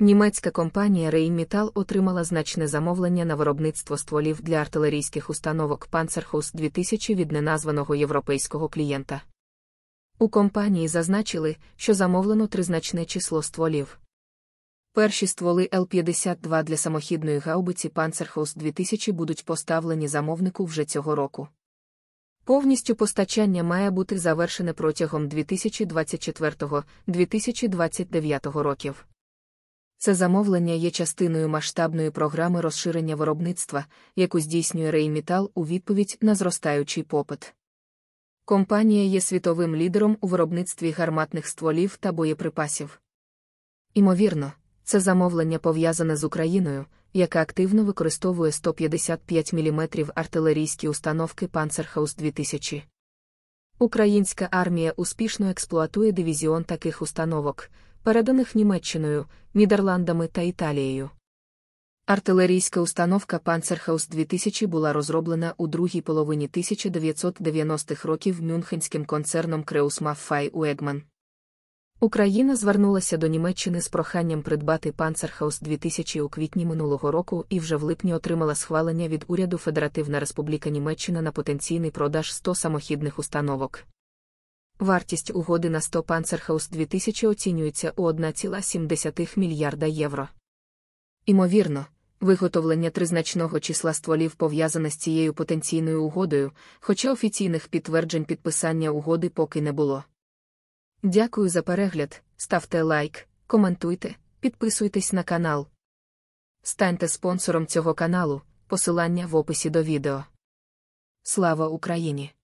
Німецька компанія Rheinmetall отримала значне замовлення на виробництво стволів для артилерійських установок Panzerhaus 2000 від неназваного європейського клієнта. У компанії зазначили, що замовлено тризначне число стволів. Перші стволи Л-52 для самохідної гаубиці Panzerhaus 2000 будуть поставлені замовнику вже цього року. Повністю постачання має бути завершене протягом 2024-2029 років. Це замовлення є частиною масштабної програми розширення виробництва, яку здійснює Реймітал у відповідь на зростаючий попит. Компанія є світовим лідером у виробництві гарматних стволів та боєприпасів. Імовірно, це замовлення пов'язане з Україною, яка активно використовує 155 мм артилерійські установки Панцерхаус 2000. Українська армія успішно експлуатує дивізіон таких установок переданих Німеччиною, Нідерландами та Італією. Артилерійська установка Панцерхаус 2000 була розроблена у другій половині 1990-х років мюнхенським концерном Креусмаффай Уегман. Україна звернулася до Німеччини з проханням придбати Панцерхаус 2000 у квітні минулого року і вже в липні отримала схвалення від уряду Федеративна Республіка Німеччина на потенційний продаж 100 самохідних установок. Вартість угоди на 100 Панцерхаус 2000 оцінюється у 1,7 мільярда євро. Імовірно, виготовлення тризначного числа стволів пов'язане з цією потенційною угодою, хоча офіційних підтверджень підписання угоди поки не було. Дякую за перегляд, ставте лайк, коментуйте, підписуйтесь на канал. Станьте спонсором цього каналу, посилання в описі до відео. Слава Україні!